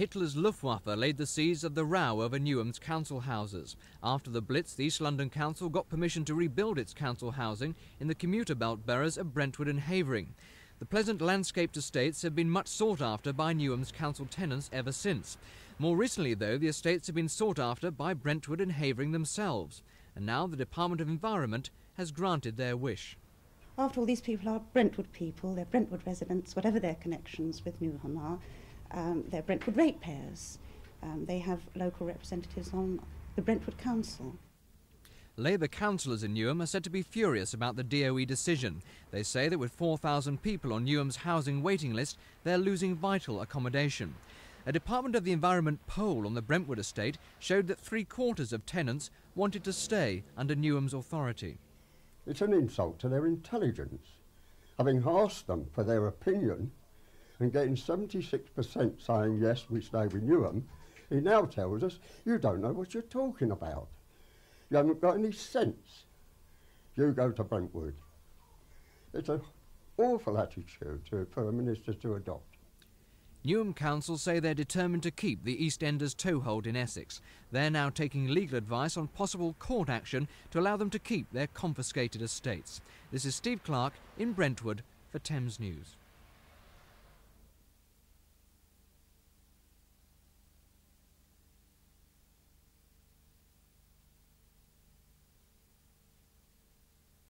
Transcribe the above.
Hitler's Luftwaffe laid the siege of the row over Newham's council houses. After the Blitz, the East London Council got permission to rebuild its council housing in the commuter belt boroughs of Brentwood and Havering. The pleasant landscaped estates have been much sought after by Newham's council tenants ever since. More recently, though, the estates have been sought after by Brentwood and Havering themselves. And now the Department of Environment has granted their wish. After all, these people are Brentwood people, they're Brentwood residents, whatever their connections with Newham are. Um, they're Brentwood ratepayers. Um, they have local representatives on the Brentwood Council. Labour councillors in Newham are said to be furious about the DOE decision. They say that with 4,000 people on Newham's housing waiting list, they're losing vital accommodation. A Department of the Environment poll on the Brentwood estate showed that three quarters of tenants wanted to stay under Newham's authority. It's an insult to their intelligence. Having asked them for their opinion, and getting 76% saying yes, which David Newham he now tells us, you don't know what you're talking about. You haven't got any sense. You go to Brentwood. It's an awful attitude to, for a minister to adopt. Newham Council say they're determined to keep the East Enders' toehold in Essex. They're now taking legal advice on possible court action to allow them to keep their confiscated estates. This is Steve Clark in Brentwood for Thames News.